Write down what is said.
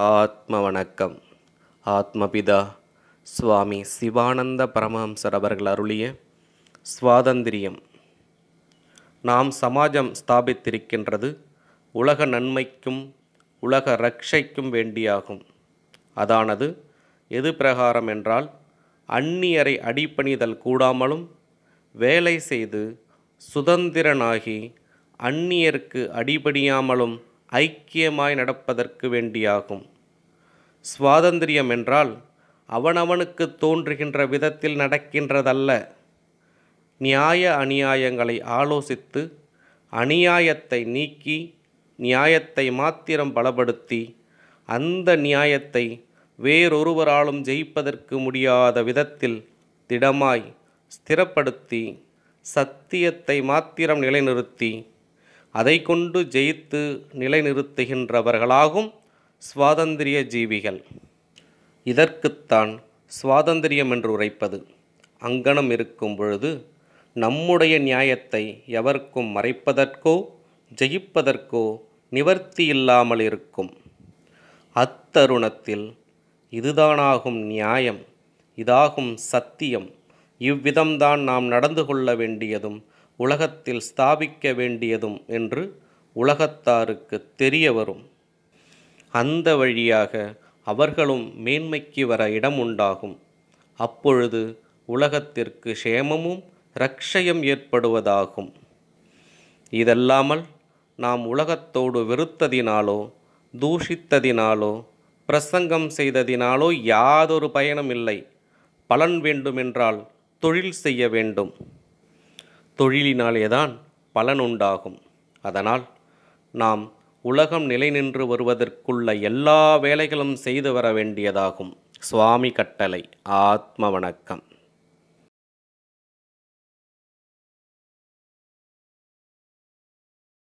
ஆத்ம வணக்கம் ஆத்மபிதா சுவாமி சிவானந்த பரமஹம்சர் அவர்கள் அருளிய சுவாதந்திரியம் நாம் சமாஜம் ஸ்தாபித்திருக்கின்றது உலக நன்மைக்கும் உலக ரக்ஷைக்கும் வேண்டியாகும் அதானது எது பிரகாரம் என்றால் அந்நியரை அடிப்பணிதல் கூடாமலும் வேலை செய்து சுதந்திரனாகி அந்நியருக்கு அடிபடியாமலும் ஐக்கியமாய் நடப்பதற்கு வேண்டியாகும் சுவாதந்திரியம் என்றால் அவனவனுக்கு தோன்றுகின்ற விதத்தில் நடக்கின்றதல்ல நியாய அநியாயங்களை ஆலோசித்து அநியாயத்தை நீக்கி நியாயத்தை மாத்திரம் பலப்படுத்தி அந்த நியாயத்தை வேறொருவராலும் ஜெயிப்பதற்கு முடியாத விதத்தில் திடமாய் ஸ்திரப்படுத்தி சத்தியத்தை மாத்திரம் நிலைநிறுத்தி அதை கொண்டு ஜெயித்து நிலைநிறுத்துகின்றவர்களாகும் சுவாதந்திரிய ஜீவிகள் இதற்குத்தான் சுவாதந்திரியம் என்று உரைப்பது அங்கனம் இருக்கும் பொழுது நம்முடைய நியாயத்தை எவர்க்கும் மறைப்பதற்கோ ஜெயிப்பதற்கோ நிவர்த்தி இல்லாமல் இருக்கும் அத்தருணத்தில் இதுதானாகும் நியாயம் இதாகும் சத்தியம் இவ்விதம்தான் நாம் நடந்து கொள்ள வேண்டியதும் உலகத்தில் ஸ்தாபிக்க வேண்டியதும் என்று உலகத்தாருக்கு தெரிய வரும் அந்த வழியாக அவர்களும் மேன்மைக்கு வர இடம் உண்டாகும் அப்பொழுது உலகத்திற்கு சேமமும் ரக்ஷயம் ஏற்படுவதாகும் இதல்லாமல் நாம் உலகத்தோடு வெறுத்ததினாலோ தூஷித்ததினாலோ பிரசங்கம் செய்ததினாலோ யாதொரு பயனும் இல்லை பலன் வேண்டுமென்றால் தொழில் செய்ய வேண்டும் தொழிலினாலே தான் பலன் உண்டாகும் அதனால் நாம் உலகம் நிலைநின்று வருவதற்குள்ள எல்லா வேலைகளும் செய்து வர வேண்டியதாகும் சுவாமி கட்டளை ஆத்ம வணக்கம்